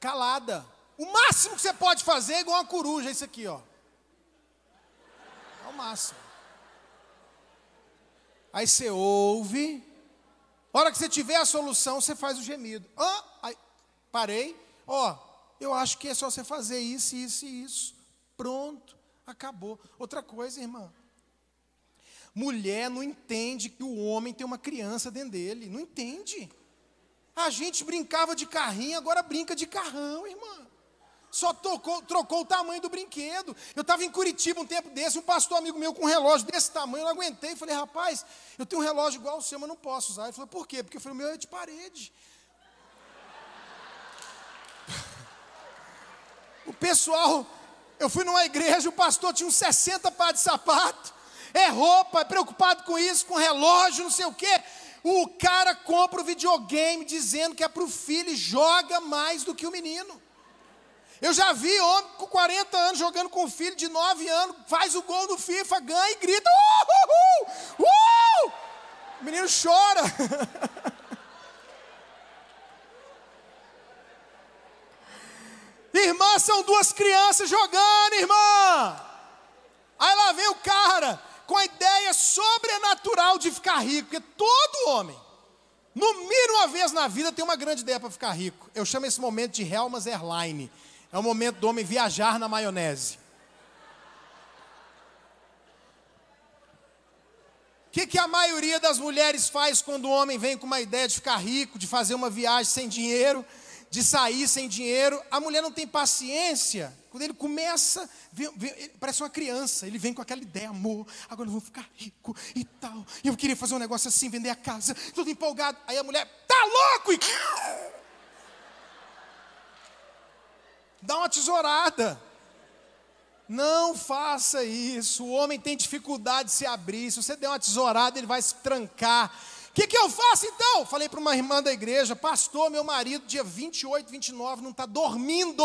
Calada. O máximo que você pode fazer é igual uma coruja, isso aqui, ó. É o máximo. Aí você ouve. A hora que você tiver a solução, você faz o gemido. Ah, aí, parei. Ó, eu acho que é só você fazer isso, isso e isso. Pronto, acabou. Outra coisa, irmã. Mulher não entende que o homem tem uma criança dentro dele. Não entende. A gente brincava de carrinho, agora brinca de carrão, irmã. Só tocou, trocou o tamanho do brinquedo. Eu estava em Curitiba um tempo desse, um pastor amigo meu com um relógio desse tamanho, eu não aguentei. Falei, rapaz, eu tenho um relógio igual o seu, mas não posso usar. Ele falou, por quê? Porque eu falei, o meu é de parede. [laughs] o pessoal, eu fui numa igreja, o pastor tinha uns 60 pares de sapato é roupa, é preocupado com isso, com relógio, não sei o quê. O cara compra o videogame dizendo que é para o filho e joga mais do que o menino. Eu já vi homem com 40 anos jogando com o filho de 9 anos, faz o gol do FIFA, ganha e grita: Uhul! Uhul! O menino chora. [laughs] irmã, são duas crianças jogando, irmã. Aí lá vem o cara, com a ideia sobrenatural de ficar rico, porque todo homem, no mínimo uma vez na vida, tem uma grande ideia para ficar rico. Eu chamo esse momento de Helmas Airline. É o momento do homem viajar na maionese. O que, que a maioria das mulheres faz quando o homem vem com uma ideia de ficar rico, de fazer uma viagem sem dinheiro? de sair sem dinheiro. A mulher não tem paciência. Quando ele começa, vem, vem, parece uma criança, ele vem com aquela ideia, amor, agora eu vou ficar rico e tal. Eu queria fazer um negócio assim, vender a casa, tudo empolgado. Aí a mulher, tá louco! E... Dá uma tesourada. Não faça isso. O homem tem dificuldade de se abrir. Se você der uma tesourada, ele vai se trancar que, que eu faço então? Falei para uma irmã da igreja, pastor, meu marido, dia 28, 29, não está dormindo,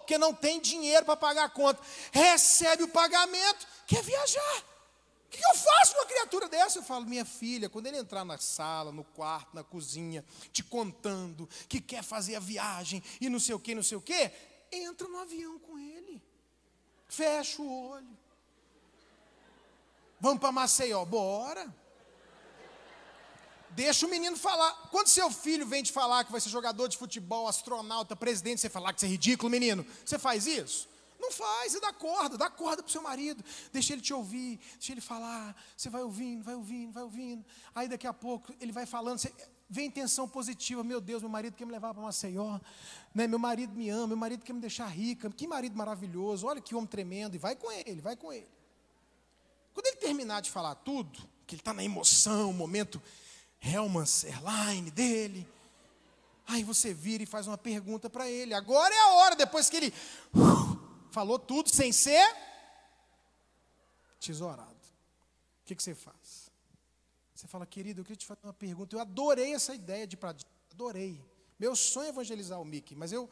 porque não tem dinheiro para pagar a conta. Recebe o pagamento, quer viajar. O que, que eu faço com uma criatura dessa? Eu falo, minha filha, quando ele entrar na sala, no quarto, na cozinha, te contando que quer fazer a viagem e não sei o que, não sei o que, entra no avião com ele. Fecha o olho. Vamos para Maceió, bora. Deixa o menino falar. Quando seu filho vem te falar que vai ser jogador de futebol, astronauta, presidente, você falar que você é ridículo, menino. Você faz isso? Não faz, você dá corda, dá corda pro seu marido. Deixa ele te ouvir, deixa ele falar. Você vai ouvindo, vai ouvindo, vai ouvindo. Aí daqui a pouco ele vai falando, você vem intenção positiva. Meu Deus, meu marido quer me levar para Maceió. Né? Meu marido me ama, meu marido quer me deixar rica. Que marido maravilhoso, olha que homem tremendo. E vai com ele, vai com ele. Quando ele terminar de falar tudo, que ele está na emoção, momento Helmans Airline dele. Aí você vira e faz uma pergunta para ele. Agora é a hora, depois que ele uh, falou tudo sem ser tesourado. O que, que você faz? Você fala, querido, eu queria te fazer uma pergunta. Eu adorei essa ideia de Pradinho, adorei. Meu sonho é evangelizar o Mickey, mas eu.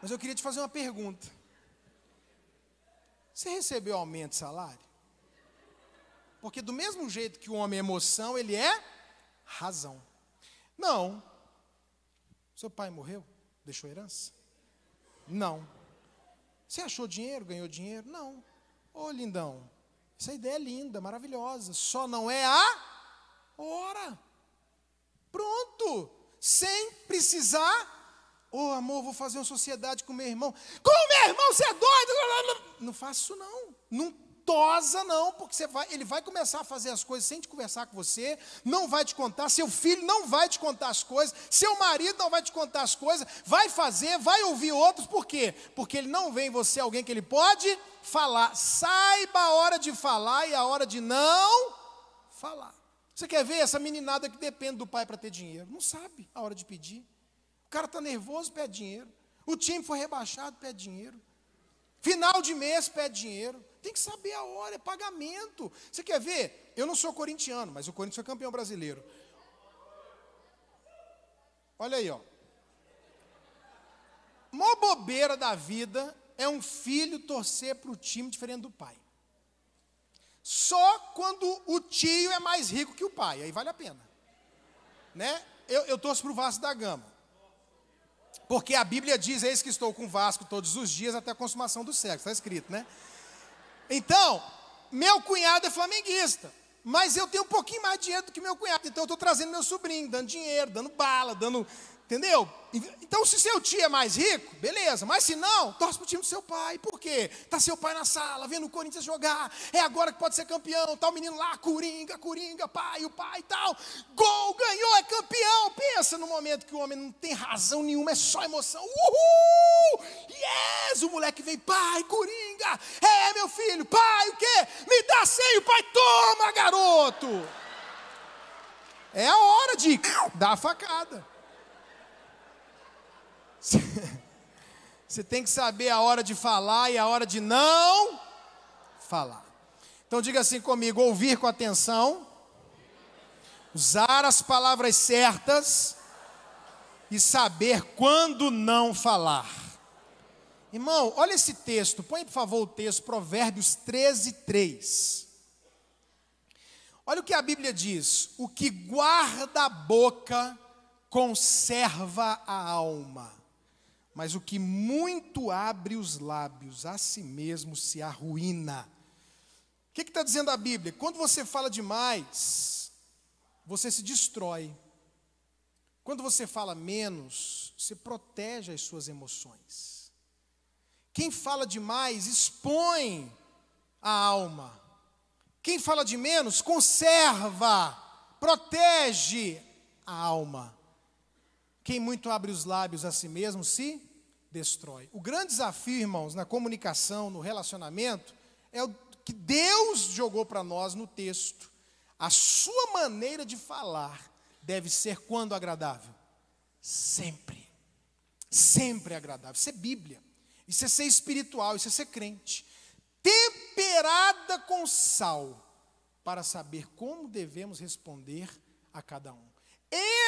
Mas eu queria te fazer uma pergunta. Você recebeu aumento de salário? Porque do mesmo jeito que o homem é emoção, ele é razão. Não. Seu pai morreu? Deixou herança? Não. Você achou dinheiro? Ganhou dinheiro? Não. Ô, lindão, essa ideia é linda, maravilhosa. Só não é a hora. Pronto. Sem precisar. Ô, oh, amor, vou fazer uma sociedade com meu irmão. Com meu irmão, você é doido? Não faço, não. Não tosa não, porque vai, ele vai começar a fazer as coisas sem te conversar com você, não vai te contar, seu filho não vai te contar as coisas, seu marido não vai te contar as coisas, vai fazer, vai ouvir outros, por quê? Porque ele não vê em você alguém que ele pode falar. Saiba a hora de falar e a hora de não falar. Você quer ver essa meninada que depende do pai para ter dinheiro? Não sabe a hora de pedir. O cara está nervoso, pede dinheiro. O time foi rebaixado, pede dinheiro. Final de mês, pede dinheiro. Tem que saber a hora, é pagamento. Você quer ver? Eu não sou corintiano, mas o Corinthians foi campeão brasileiro. Olha aí, ó. Mó bobeira da vida é um filho torcer para o time diferente do pai. Só quando o tio é mais rico que o pai, aí vale a pena. Né? Eu, eu torço para o Vasco da Gama. Porque a Bíblia diz, eis que estou com o Vasco todos os dias até a consumação do século. Está escrito, né? Então, meu cunhado é flamenguista, mas eu tenho um pouquinho mais de dinheiro do que meu cunhado, então eu estou trazendo meu sobrinho, dando dinheiro, dando bala, dando Entendeu? Então, se seu tio é mais rico, beleza. Mas se não, torce pro time do seu pai. Por quê? Tá seu pai na sala, vendo o Corinthians jogar. É agora que pode ser campeão. Tá o menino lá, coringa, coringa, pai, o pai e tal. Gol, ganhou, é campeão. Pensa no momento que o homem não tem razão nenhuma, é só emoção. Uhul! Yes! O moleque vem, pai, coringa. É, meu filho, pai, o quê? Me dá sem, o pai, toma, garoto. É a hora de dar a facada. [laughs] Você tem que saber a hora de falar e a hora de não falar. Então diga assim comigo: ouvir com atenção, usar as palavras certas e saber quando não falar. Irmão, olha esse texto, põe por favor o texto, Provérbios 13, 3. Olha o que a Bíblia diz: o que guarda a boca conserva a alma. Mas o que muito abre os lábios a si mesmo se arruína. O que está dizendo a Bíblia? Quando você fala demais, você se destrói. Quando você fala menos, você protege as suas emoções. Quem fala demais expõe a alma. Quem fala de menos conserva, protege a alma. Quem muito abre os lábios a si mesmo se destrói. O grande desafio, irmãos, na comunicação, no relacionamento, é o que Deus jogou para nós no texto. A sua maneira de falar deve ser quando agradável? Sempre. Sempre agradável. Isso é Bíblia. Isso é ser espiritual, isso é ser crente. Temperada com sal, para saber como devemos responder a cada um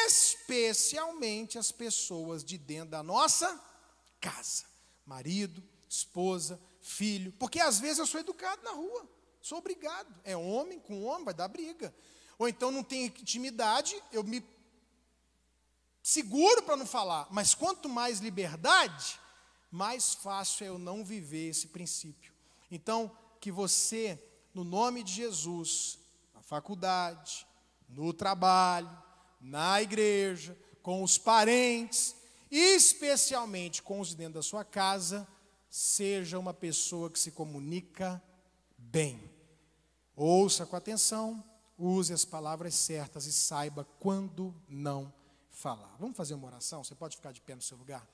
especialmente as pessoas de dentro da nossa casa: marido, esposa, filho. Porque às vezes eu sou educado na rua, sou obrigado. É homem com homem, vai dar briga. Ou então não tem intimidade, eu me seguro para não falar. Mas quanto mais liberdade, mais fácil é eu não viver esse princípio. Então, que você, no nome de Jesus, na faculdade, no trabalho, na igreja, com os parentes, especialmente com os dentro da sua casa, seja uma pessoa que se comunica bem. Ouça com atenção, use as palavras certas e saiba quando não falar. Vamos fazer uma oração? Você pode ficar de pé no seu lugar?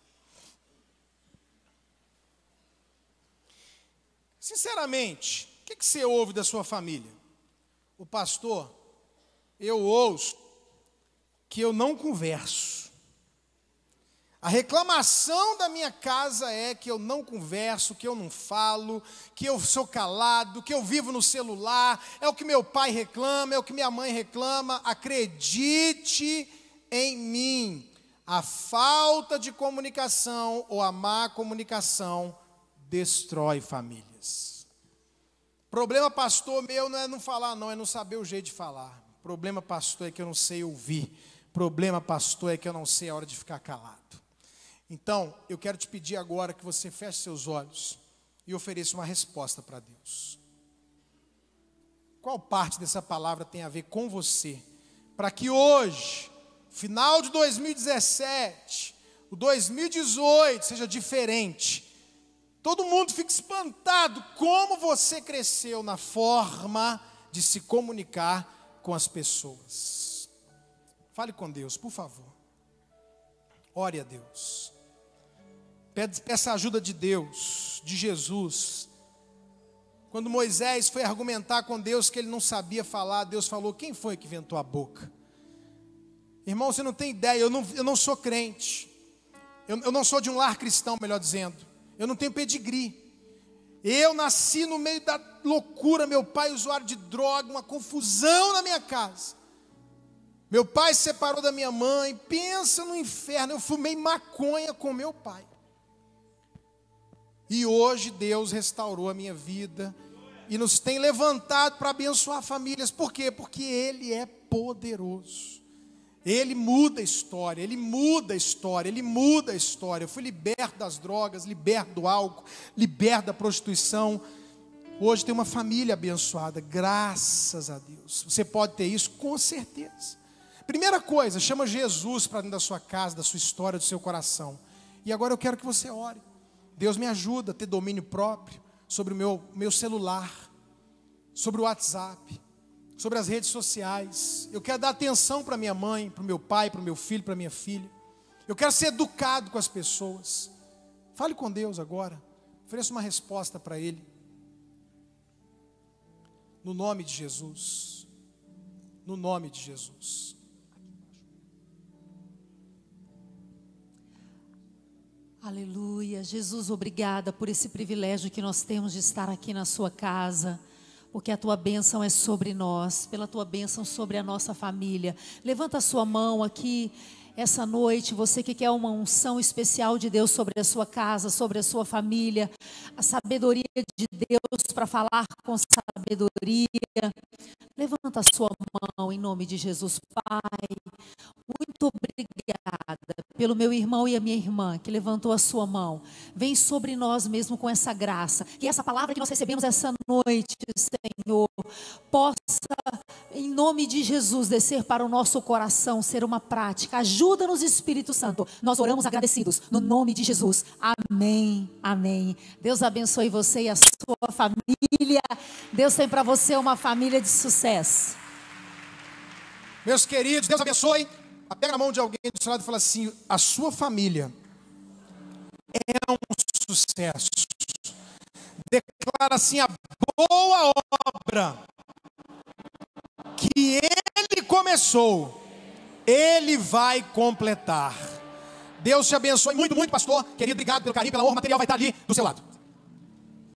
Sinceramente, o que, que você ouve da sua família? O pastor, eu ouço que eu não converso. A reclamação da minha casa é que eu não converso, que eu não falo, que eu sou calado, que eu vivo no celular, é o que meu pai reclama, é o que minha mãe reclama. Acredite em mim. A falta de comunicação ou a má comunicação destrói famílias. Problema pastor meu não é não falar, não, é não saber o jeito de falar. Problema pastor é que eu não sei ouvir problema, pastor, é que eu não sei a hora de ficar calado. Então, eu quero te pedir agora que você feche seus olhos e ofereça uma resposta para Deus. Qual parte dessa palavra tem a ver com você? Para que hoje, final de 2017, o 2018 seja diferente. Todo mundo fica espantado como você cresceu na forma de se comunicar com as pessoas. Fale com Deus, por favor. Ore a Deus. Peça a ajuda de Deus, de Jesus. Quando Moisés foi argumentar com Deus que ele não sabia falar, Deus falou: Quem foi que inventou a boca? Irmão, você não tem ideia, eu não, eu não sou crente. Eu, eu não sou de um lar cristão, melhor dizendo. Eu não tenho pedigree. Eu nasci no meio da loucura, meu pai usuário de droga, uma confusão na minha casa. Meu pai se separou da minha mãe. Pensa no inferno. Eu fumei maconha com meu pai. E hoje Deus restaurou a minha vida e nos tem levantado para abençoar famílias. Por quê? Porque Ele é poderoso. Ele muda a história, ele muda a história, ele muda a história. Eu fui liberto das drogas, liberto do álcool, liberto da prostituição. Hoje tem uma família abençoada, graças a Deus. Você pode ter isso com certeza. Primeira coisa, chama Jesus para dentro da sua casa, da sua história, do seu coração. E agora eu quero que você ore. Deus me ajuda a ter domínio próprio sobre o meu, meu celular, sobre o WhatsApp, sobre as redes sociais. Eu quero dar atenção para minha mãe, para o meu pai, para o meu filho, para minha filha. Eu quero ser educado com as pessoas. Fale com Deus agora. Ofereça uma resposta para Ele. No nome de Jesus. No nome de Jesus. Aleluia. Jesus, obrigada por esse privilégio que nós temos de estar aqui na sua casa. Porque a tua bênção é sobre nós, pela tua bênção sobre a nossa família. Levanta a sua mão aqui essa noite, você que quer uma unção especial de Deus sobre a sua casa, sobre a sua família, a sabedoria de Deus para falar com sabedoria. Levanta a sua mão em nome de Jesus, Pai. Muito obrigada pelo meu irmão e a minha irmã que levantou a sua mão. Vem sobre nós mesmo com essa graça. Que essa palavra que nós recebemos essa noite, Senhor, possa, em nome de Jesus, descer para o nosso coração, ser uma prática. Ajuda-nos, Espírito Santo. Nós oramos agradecidos no nome de Jesus. Amém. Amém. Deus abençoe você e a sua família. Deus tem para você uma família de sucesso. Meus queridos, Deus abençoe. Pega a mão de alguém do seu lado e fala assim: a sua família é um sucesso. Declara assim a boa obra que ele começou, ele vai completar. Deus te abençoe muito, muito, pastor. Querido, obrigado pelo carinho, pelo amor. O material vai estar ali do seu lado.